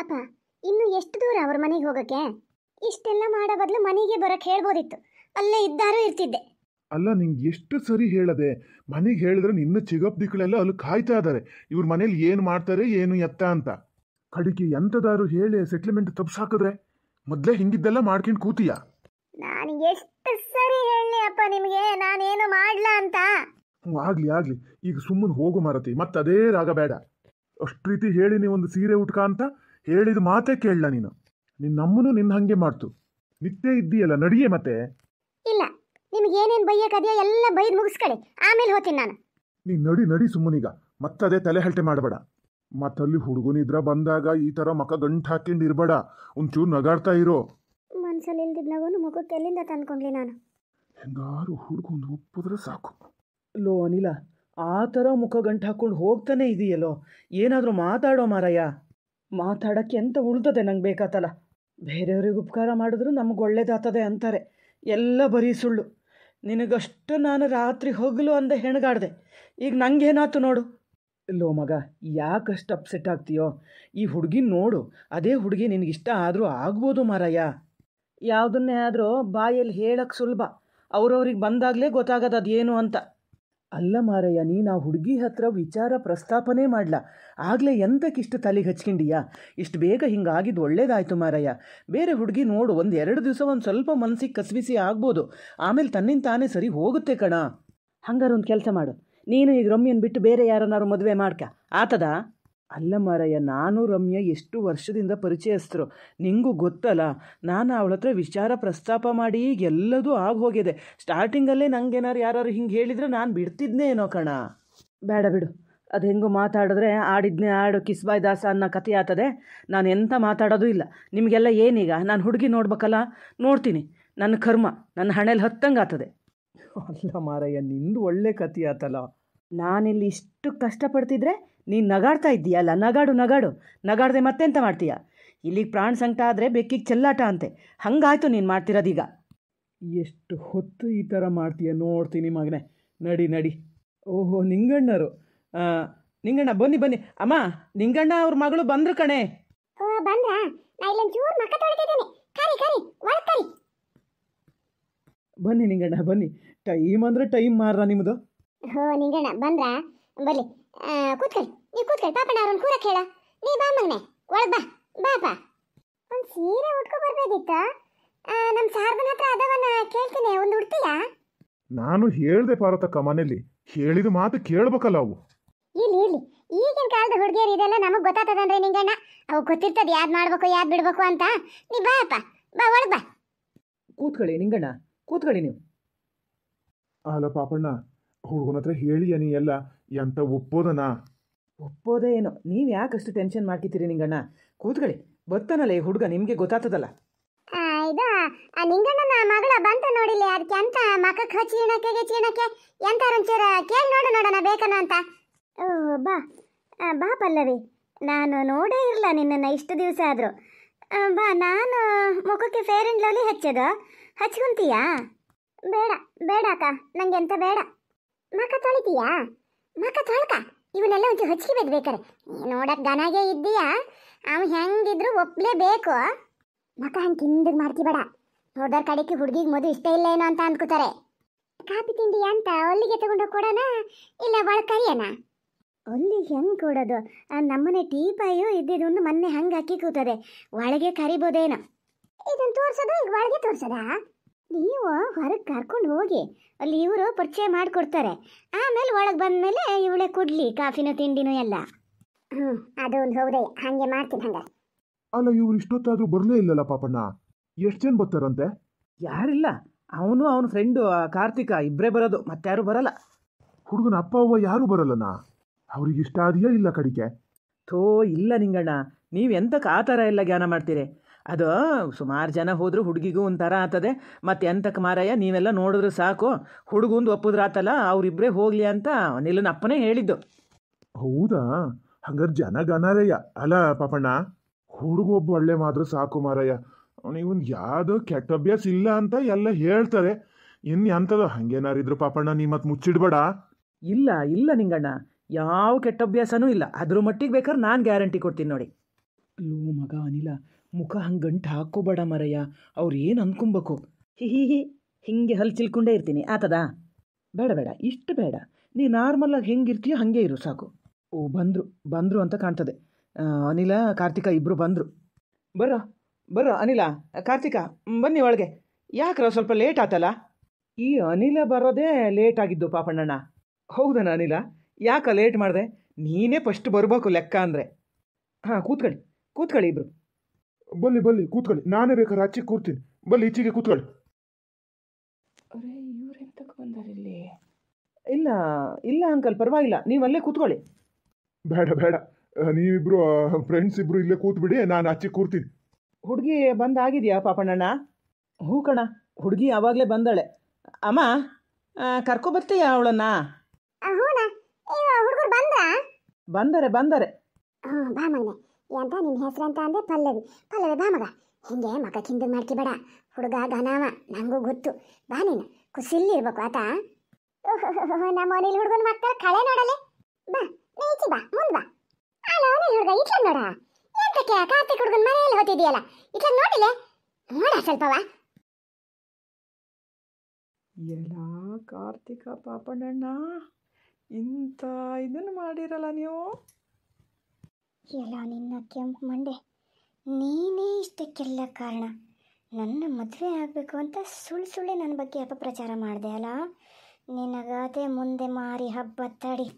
ಅಪ್ಪ ಇನ್ನು ಎಷ್ಟು ದೂರ ಅವ್ರ ಮನೆಗೆ ಹೋಗಕ್ಕೆ ಇಷ್ಟೆಲ್ಲ ಮಾಡೋ ಬದಲು ಮನೆಗೆ ಬರಕ್ಕೆ ಹೇಳ್ಬೋದಿತ್ತು ಅಲ್ಲೇ ಇದ್ದಾರು ಇರ್ತಿದ್ದೆ ಅಲ್ಲ ನಿಂಗೆ ಎಷ್ಟು ಸರಿ ಹೇಳದೆ ಮನೆಗೆ ಹೇಳಿದ್ರೆ ನಿನ್ನ ದಿಕ್ಕಳೆಲ್ಲ ಅಲ್ಲಿ ಕಾಯ್ತಾ ಇದ್ದಾರೆ ಇವ್ರ ಮನೇಲಿ ಏನು ಮಾಡ್ತಾರೆ ಏನು ಎತ್ತ ಅಂತ ಕಡಿಕೆ ಎಂಥದಾರು ಹೇಳಿ ಸೆಟ್ಲ್ಮೆಂಟ್ ತಪ್ಸಾಕಿದ್ರೆ ಮೊದಲೇ ಹಿಂಗಿದ್ದೆಲ್ಲ ಮಾಡ್ಕೊಂಡು ಕೂತೀಯ ನಾನು ಎಷ್ಟು ಸರಿ ಹೇಳಿ ಅಪ್ಪ ನಿಮಗೆ ನಾನೇನು ಮಾಡ್ಲಾ ಅಂತ ಹ್ಞೂ ಆಗಲಿ ಆಗಲಿ ಈಗ ಸುಮ್ಮನೆ ಹೋಗು ಮಾರತಿ ಮತ್ತೆ ಅದೇ ರಾಗ ಬೇಡ ಅಷ್ಟು ರೀತಿ ಹೇಳಿ ಒಂದು ಸೀರೆ ಉಟ್ಕ ಅಂತ ಹೇಳಿದ ಮಾತೇ ಕೇಳಲ್ಲ ನೀನು ನಿನ್ನ ನಿನ್ನ ಹಾಗೆ ಮಾಡ್ತು ನಿತ್ಯ ಇದ್ದೀಯಲ್ಲ ನಡಿಯೇ ಮತ್ತೆ ಇಲ್ಲ ನಿಮ್ಗೆ ಏನೇನು ಬೈಯಕ್ಕದೆಯೋ ಎಲ್ಲ ಬೈದ್ ಮುಗಿಸ್ಕೊಳ್ಳಿ ಆಮೇಲೆ ಹೋಗ್ತೀನಿ ನಾನು ನೀನು ನಡಿ ನಡಿ ಸುಮ್ಮನೀಗ ಮತ್ತದೇ ತಲೆ ಹಲ್ಟೆ ಮಾಡಬೇಡ ಮತ್ತಲ್ಲಿ ಹುಡುಗನಿದ್ರ ಬಂದಾಗ ಈ ಥರ ಮುಖ ಗಂಟು ಹಾಕೊಂಡು ಇರಬೇಡ ಒಂಚೂರು ನಗಾಡ್ತಾ ಇರೋ ಮನ್ಸಲ್ಲಿ ಇಲ್ದಿದ್ ನಗು ಮಗುಕ್ಕೆ ಎಲ್ಲಿಂದ ತಂದ್ಕೊಂಡ್ಲಿ ನಾನು ಹೆಂಗಾರು ಹುಡುಗೊಂದು ಒಪ್ಪಿದ್ರೆ ಸಾಕು ಲೋ ಅನಿಲ ಆ ಥರ ಮುಖ ಗಂಟು ಹಾಕ್ಕೊಂಡು ಹೋಗ್ತಾನೆ ಇದೆಯಲ್ಲೋ ಏನಾದರೂ ಮಾತಾಡೋ ಮಾರಯ್ಯ ಮಾತಾಡೋಕ್ಕೆ ಎಂತ ಉಳ್ದದೆ ನಂಗೆ ಬೇಕಾತಲ್ಲ ಬೇರೆಯವ್ರಿಗೆ ಉಪಕಾರ ಮಾಡಿದ್ರು ನಮ್ಗೆ ಒಳ್ಳೇದಾಗ್ತದೆ ಅಂತಾರೆ ಎಲ್ಲ ಬರೀ ಸುಳ್ಳು ನಿನಗಷ್ಟು ನಾನು ರಾತ್ರಿ ಹೋಗಲು ಅಂದ ಹೆಣಗಾಡ್ದೆ ಈಗ ನನಗೇನಾಯ್ತು ನೋಡು ಲೋ ಮಗ ಯಾಕಷ್ಟು ಅಪ್ಸೆಟ್ ಆಗ್ತೀಯೋ ಈ ಹುಡುಗಿ ನೋಡು ಅದೇ ಹುಡುಗಿ ನಿನಗಿಷ್ಟ ಆದರೂ ಆಗ್ಬೋದು ಮಾರಯ್ಯ ಯಾವುದನ್ನೇ ಆದರೂ ಬಾಯಲ್ಲಿ ಹೇಳಕ್ಕೆ ಸುಲಭ ಅವ್ರವ್ರಿಗೆ ಬಂದಾಗಲೇ ಗೊತ್ತಾಗದು ಅದೇನು ಅಂತ ಅಲ್ಲ ಮಾರಯ್ಯ ನೀನು ಆ ಹುಡುಗಿ ಹತ್ರ ವಿಚಾರ ಪ್ರಸ್ತಾಪನೆ ಮಾಡ್ಲಾ ಆಗಲೇ ಎಂತಕ್ಕಿಷ್ಟು ತಲೆಗೆ ಹಚ್ಕೊಂಡಿಯಾ ಇಷ್ಟು ಬೇಗ ಹಿಂಗಾಗಿದ್ದು ಒಳ್ಳೇದಾಯಿತು ಮಾರಯ್ಯ ಬೇರೆ ಹುಡುಗಿ ನೋಡು ಒಂದು ಎರಡು ದಿವಸ ಒಂದು ಸ್ವಲ್ಪ ಮನಸ್ಸಿಗೆ ಕಸಿವಿಸಿ ಆಗ್ಬೋದು ಆಮೇಲೆ ತನ್ನಿಂದ ತಾನೇ ಸರಿ ಹೋಗುತ್ತೆ ಕಣ ಹಂಗಾರೆ ಒಂದು ಕೆಲಸ ಮಾಡು ನೀನು ಈಗ ರಮ್ಯನ್ ಬಿಟ್ಟು ಬೇರೆ ಯಾರನ್ನಾರು ಮದುವೆ ಮಾಡ್ಕ ಆತದಾ ಅಲ್ಲ ಮಾರಯ್ಯ ನಾನು ರಮ್ಯ ಎಷ್ಟು ವರ್ಷದಿಂದ ಪರಿಚಯಸ್ಥರು ನಿಂಗೂ ಗೊತ್ತಲ್ಲ ನಾನು ಅವಳ ಹತ್ರ ವಿಚಾರ ಪ್ರಸ್ತಾಪ ಮಾಡಿ ಎಲ್ಲದೂ ಆಗೋಗಿದೆ ಸ್ಟಾರ್ಟಿಂಗಲ್ಲೇ ನಂಗೇನಾರು ಯಾರು ಹಿಂಗೆ ಹೇಳಿದರೆ ನಾನು ಬಿಡ್ತಿದ್ನೇ ಏನೋ ಕಣ ಬೇಡ ಬಿಡು ಅದು ಹೆಂಗೋ ಮಾತಾಡಿದ್ರೆ ಆಡಿದ್ನೇ ಆಡು ಕಿಸ್ಬಾಯ್ ದಾಸ ಅನ್ನೋ ಕಥೆ ಆತದೆ ನಾನು ಎಂಥ ಮಾತಾಡೋದು ಇಲ್ಲ ನಿಮಗೆಲ್ಲ ಏನೀಗ ನಾನು ಹುಡುಗಿ ನೋಡ್ಬೇಕಲ್ಲ ನೋಡ್ತೀನಿ ನನ್ನ ಕರ್ಮ ನನ್ನ ಹಣೆಯಲ್ಲಿ ಹತ್ತಂಗೆ ಆಗ್ತದೆ ಅಲ್ಲ ಮಾರಯ್ಯ ನಿಂದು ಒಳ್ಳೆ ಕಥೆ ಆತಲ್ಲ ನಾನಿಲ್ಲಿ ಇಷ್ಟು ಕಷ್ಟಪಡ್ತಿದ್ರೆ ನೀನು ನಗಾಡ್ತಾ ಇದ್ದೀಯಲ್ಲ ನಗಾಡು ನಗಾಡು ನಗಾಡದೆ ಮತ್ತೆಂತ ಮಾಡ್ತೀಯ ಇಲ್ಲಿಗೆ ಪ್ರಾಣ ಸಂಕಟ ಆದರೆ ಬೆಕ್ಕಿಗೆ ಚೆಲ್ಲಾಟ ಅಂತೆ ಹಂಗಾಯ್ತು ನೀನು ಮಾಡ್ತಿರೋದೀಗ ಎಷ್ಟು ಹೊತ್ತು ಈ ಥರ ಮಾಡ್ತೀಯ ನೋಡ್ತೀನಿ ಮಗನೇ ನಡಿ ನಡಿ ಓಹೋ ನಿಂಗಣ್ಣರು ನಿಂಗಣ್ಣ ಬನ್ನಿ ಬನ್ನಿ ಅಮ್ಮ ನಿಂಗಣ್ಣ ಅವ್ರ ಮಗಳು ಬಂದ್ರು ಕಣೆ ಬನ್ನಿ ನಿಂಗಣ್ಣ ಬನ್ನಿ ಟೈಮ್ ಅಂದ್ರೆ ಟೈಮ್ ಮಾರ್ರ ನಿಮ್ಮದು ಹೋ ನಿಂಗಣ್ಣ ಬಂದ್ರಾ ಕೂತ್ಕೊಳ್ಳಿ ನೀ ಕೂತ್ಕೊಳ್ಳಿ ಪಾಪಣ್ಣ ಅವ್ರನ್ನ ಕೂರಕ್ಕೆ ಹೇಳ ನೀ ಬಾ ಮಗನೆ ಒಳಗೆ ಬಾ ಬಾಪ ಒಂದು ಸೀರೆ ಉಟ್ಕೊ ಬರ್ಬೇಕಿತ್ತು ನಮ್ಮ ಸಾರ್ಬನ ಹತ್ರ ಅದವನ್ನ ಕೇಳ್ತೀನಿ ಒಂದು ಉಡ್ತೀಯಾ ನಾನು ಹೇಳ್ದೆ ಪಾರ್ವತಕ್ಕ ಮನೇಲಿ ಹೇಳಿದ ಮಾತು ಕೇಳ್ಬೇಕಲ್ಲ ಅವು ಇಲ್ಲಿ ಇಲ್ಲಿ ಈಗಿನ ಕಾಲದ ಹುಡುಗಿಯರು ಇದೆಲ್ಲ ನಮಗೆ ಗೊತ್ತಾಗ್ತದನ್ರಿ ನಿಂಗಣ್ಣ ಅವು ಗೊತ್ತಿರ್ತದೆ ಯಾದ್ ಮಾಡಬೇಕು ಯಾದ್ ಬಿಡ್ಬೇಕು ಅಂತ ನೀ ಬಾಪ ಬಾ ಒಳಗೆ ಬಾ ಕೂತ್ಕೊಳ್ಳಿ ನಿಂಗಣ್ಣ ಕೂತ್ಕೊಳ್ಳಿ ನೀವು ಅಲ್ಲ ಪಾಪಣ್ಣ ಹುಡುಗನ ಹತ್ರ ಹೇಳಿಯ ನೀ ಎಲ್ಲ ಎಂತ ಒಪ್ಪೋದನಾ ಒಪ್ಪೋದೇ ನೀವು ನೀವು ಯಾಕಷ್ಟು ಟೆನ್ಷನ್ ಮಾಡ್ಕಿದ್ದೀರಿ ನಿಂಗಣ್ಣ ಕೂತ್ಕೊಳ್ಳಿ ಬರ್ತಾನಲ್ಲ ಈ ಹುಡುಗ ನಿಮಗೆ ಗೊತ್ತಾಗ್ತದಲ್ಲ ಇದು ನಿಂಗಣ್ಣನ ಮಗಳ ಬಂತ ನೋಡಿಲ್ಲ ಅದಕ್ಕೆ ಅಂತ ಮಕಕ್ಕೆ ಚೀಣಕ್ಕೆ ಚೀಣಕ್ಕೆ ಎಂತಾರಂಚೂರ ಕೇಳಿ ನೋಡು ನೋಡೋಣ ಬೇಕನ ಅಂತ ಓ ಬಾ ಬಾ ಪಲ್ಲವಿ ನಾನು ನೋಡೇ ಇರಲ್ಲ ನಿನ್ನನ್ನು ಇಷ್ಟು ದಿವಸ ಆದರೂ ಬಾ ನಾನು ಮುಖಕ್ಕೆ ಫೇರ್ ಆ್ಯಂಡ್ ಲವ್ಲಿ ಹಚ್ಚೋದು ಹಚ್ಕೊಂತೀಯಾ ಬೇಡ ಬೇಡ ಅಕ್ಕ ನಂಗೆ ಎಂತ ಬೇಡ ಮಕ ತೊಳಿತೀಯಾ ಮಕ ತೊಳ್ಕ ಇವನ್ನೆಲ್ಲ ಒಂಚೂರು ಹಚ್ಕಿ ಬೇಕಾರೆ ನೋಡಕ್ಕೆ ದನಾಗೆ ಇದ್ದೀಯಾ ಅವ ಹೆಂಗಿದ್ರು ಒಪ್ಪಲೇಬೇಕು ಮಕ ಹಂಗೆ ತಿಂದಿಗೆ ಮಾಡ್ತಿಬೇಡ ನೋಡ್ದಾರ ಕಡೆಗೆ ಹುಡುಗಿಗೆ ಮದುವೆ ಇಷ್ಟ ಇಲ್ಲ ಏನೋ ಅಂತ ಅಂದ್ಕೋತಾರೆ ಕಾಫಿ ತಿಂಡಿ ಅಂತ ಅಲ್ಲಿಗೆ ತಗೊಂಡೋಗಿ ಕೊಡೋಣ ಇಲ್ಲ ಒಳ ಕರಿಯೋಣ ಅಲ್ಲಿಗೆ ಹೆಂಗೆ ಕೊಡೋದು ನಮ್ಮನೆ ಟೀಪಾಯು ಇದ್ದಿದ್ದೊಂದು ಮೊನ್ನೆ ಹಂಗೆ ಹಾಕಿ ಕೂತದೆ ಒಳಗೆ ಕರಿಬೋದೇನೋ ಇದನ್ನು ತೋರಿಸೋದಾ ಈಗ ಒಳಗೆ ತೋರಿಸೋದಾ ನೀವು ಹೊರಗೆ ಕರ್ಕೊಂಡು ಹೋಗಿ ಅಲ್ಲಿ ಇವರು ಪರಿಚಯ ಮಾಡಿಕೊಡ್ತಾರೆ ಆಮೇಲೆ ಒಳಗೆ ಬಂದಮೇಲೆ ಇವಳೆ ಕೊಡಲಿ ಕಾಫಿನೂ ತಿಂಡಿನೂ ಎಲ್ಲ ಹ್ಞೂ ಅದು ಒಂದು ಹೌದೇ ಹಾಗೆ ಮಾಡ್ತೀನಿ ಹಂಗೆ ಅಲ್ಲ ಇವ್ರು ಇಷ್ಟೊತ್ತಾದರೂ ಬರಲೇ ಇಲ್ಲಲ್ಲ ಪಾಪಣ್ಣ ಎಷ್ಟು ಜನ ಬರ್ತಾರಂತೆ ಯಾರಿಲ್ಲ ಅವನು ಅವನ ಫ್ರೆಂಡು ಕಾರ್ತಿಕ ಇಬ್ಬರೇ ಬರೋದು ಯಾರು ಬರಲ್ಲ ಹುಡುಗನ ಅಪ್ಪ ಅವ್ವ ಯಾರೂ ಬರಲ್ಲನ ಅವ್ರಿಗೆ ಇಷ್ಟ ಆದ್ಯೋ ಇಲ್ಲ ಕಡಿಕೆ ಥೋ ಇಲ್ಲ ನಿಂಗಣ್ಣ ನೀವು ಎಂತಕ್ಕೆ ಆ ಥರ ಎಲ್ಲ ಜ್ಞಾನ ಮಾಡ್ತೀರಿ ಅದು ಸುಮಾರು ಜನ ಹೋದರೂ ಹುಡುಗಿಗೂ ಒಂಥರ ಆತದೆ ಮತ್ತು ಎಂತಕ್ಕೆ ಮಾರಯ್ಯ ನೀವೆಲ್ಲ ನೋಡಿದ್ರೆ ಸಾಕು ಹುಡುಗುಂದು ಒಪ್ಪಿದ್ರೆ ಆತಲ್ಲ ಅವರಿಬ್ಬರೇ ಹೋಗಲಿ ಅಂತ ನಿಲ್ಲನ ಅಪ್ಪನೇ ಹೇಳಿದ್ದು ಹೌದಾ ಹಂಗಾರೆ ಜನ ಗನಾರಯ್ಯ ಅಲ್ಲ ಪಾಪಣ್ಣ ಹುಡುಗ ಒಬ್ಬ ಒಳ್ಳೆ ಮಾತ್ರ ಸಾಕು ಮಾರಯ್ಯ ಅವನಿಗೊಂದು ಯಾವುದೋ ಕೆಟ್ಟ ಅಭ್ಯಾಸ ಇಲ್ಲ ಅಂತ ಎಲ್ಲ ಹೇಳ್ತಾರೆ ಇನ್ನು ಎಂಥದೋ ಹಂಗೇನಾರಿದ್ರು ಪಾಪಣ್ಣ ನೀ ಮತ್ತೆ ಮುಚ್ಚಿಡ್ಬೇಡ ಇಲ್ಲ ಇಲ್ಲ ನಿಂಗಣ್ಣ ಯಾವ ಕೆಟ್ಟ ಅಭ್ಯಾಸನೂ ಇಲ್ಲ ಅದ್ರ ಮಟ್ಟಿಗೆ ಬೇಕಾದ್ರೆ ನಾನು ಗ್ಯಾರಂಟಿ ಕೊಡ್ತೀನಿ ನೋಡಿ ಲೋ ಮಗ ಅನಿಲ ಮುಖ ಹಂಗೆ ಗಂಟು ಹಾಕೋಬೇಡ ಮರಯ್ಯ ಅವ್ರು ಏನು ಅಂದ್ಕೊಬೇಕು ಹಿ ಹಿ ಹಿ ಹೀಗೆ ಹಲ್ ಚಿಲ್ಕೊಂಡೇ ಇರ್ತೀನಿ ಆತದಾ ಬೇಡ ಬೇಡ ಇಷ್ಟು ಬೇಡ ನೀ ನಾರ್ಮಲಾಗಿ ಹೆಂಗಿರ್ತೀಯೋ ಹಾಗೆ ಇರು ಸಾಕು ಓ ಬಂದರು ಬಂದರು ಅಂತ ಕಾಣ್ತದೆ ಅನಿಲ ಕಾರ್ತಿಕ ಇಬ್ಬರು ಬಂದರು ಬರ್ರ ಬರ್ರ ಅನಿಲ ಕಾರ್ತಿಕ ಬನ್ನಿ ಒಳಗೆ ಯಾಕ್ರ ಸ್ವಲ್ಪ ಲೇಟ್ ಆತಲ್ಲ ಈ ಅನಿಲ ಬರೋದೇ ಲೇಟ್ ಆಗಿದ್ದು ಪಾಪಣ್ಣಣ್ಣ ಹೌದಣ್ಣ ಅನಿಲ ಯಾಕ ಲೇಟ್ ಮಾಡಿದೆ ನೀನೇ ಫಸ್ಟ್ ಬರಬೇಕು ಲೆಕ್ಕ ಅಂದರೆ ಹಾಂ ಕೂತ್ಕೊಳ್ಳಿ ಕೂತ್ಕೊಳ್ಳಿ ಇಬ್ರು ಬಲ್ಲಿ ಬಲ್ಲಿ ಕೂತ್ಕೊಳ್ಳಿ ನಾನೇ ಬೇಕಾದ್ರೆ ಆಚೆ ಕೂರ್ತೀನಿ ಬಲ್ಲಿ ಈಚೆಗೆ ಕೂತ್ಕೊಳ್ಳಿ ಬಂದಾರೆ ಇಲ್ಲಿ ಇಲ್ಲ ಇಲ್ಲ ಅಂಕಲ್ ಪರವಾಗಿಲ್ಲ ನೀವು ಅಲ್ಲೇ ಕೂತ್ಕೊಳ್ಳಿ ಬೇಡ ಬೇಡ ನೀವಿಬ್ರು ಫ್ರೆಂಡ್ಸ್ ಇಬ್ರು ಇಲ್ಲೇ ಕೂತ್ಬಿಡಿ ನಾನು ಆಚೆ ಕೂರ್ತೀನಿ ಹುಡುಗಿ ಬಂದಾಗಿದೆಯಾ ಪಾಪಣ್ಣಣ್ಣ ಹೂ ಕಣ ಹುಡುಗಿ ಆವಾಗಲೇ ಬಂದಾಳೆ ಅಮ್ಮ ಕರ್ಕೊ ಬರ್ತೀಯ ಅವಳನ್ನ ಹುಡುಗರು ಬಂದ್ರ ಬಂದರೆ ಬಂದರೆ ಬಾ ಅಂತ ನಿನ್ನ ಅಂತ ಅಂದರೆ ಪಲ್ಲವಿ ಪಲ್ಲವಿ ಬಾ ಮಗ ಹಿಂಗೆ ಮಗ ಕಿಂದು ಮಾಡ್ಕಿಬೇಡ ಹುಡುಗ ಘನವ ನನಗೂ ಗೊತ್ತು ಬಾ ನೀನು ಕುಸಿಲಿರ್ಬೇಕು ಆತ ನಮ್ಮ ಮನೇಲಿ ಹುಡುಗನ ಮಕ್ಕಳ ಕಳೆ ನೋಡಲೆ ಬಾ ನೀಚಿ ಬಾ ಮುಂದೆ ಬಾ ಅಲ್ಲ ಹುಡುಗ ಇಟ್ಲ ನೋಡ ಎಂತಕ್ಕೆ ಕಾರ್ತಿಕ್ ಹುಡುಗನ ಮನೆಯಲ್ಲಿ ಹೋತಿದೆಯಲ್ಲ ಇಟ್ಲ ನೋಡಿಲೆ ನೋಡ ಸ್ವಲ್ಪವಾ ಎಲ್ಲ ಕಾರ್ತಿಕ ಪಾಪಣ್ಣಣ್ಣ ಇಂಥ ಇದನ್ನು ಮಾಡಿರಲ್ಲ ನೀವು ಎಲ್ಲ ನಿನ್ನ ಕೆಂಪು ಮಂಡೆ ನೀನೇ ಇಷ್ಟಕ್ಕೆಲ್ಲ ಕಾರಣ ನನ್ನ ಮದುವೆ ಆಗಬೇಕು ಅಂತ ಸುಳ್ಳು ಸುಳ್ಳೆ ನನ್ನ ಬಗ್ಗೆ ಅಪಪ್ರಚಾರ ಮಾಡಿದೆ ಅಲ್ಲ ನಿನಗಾದೆ ಮುಂದೆ ಮಾರಿ ಹಬ್ಬ ತಡಿ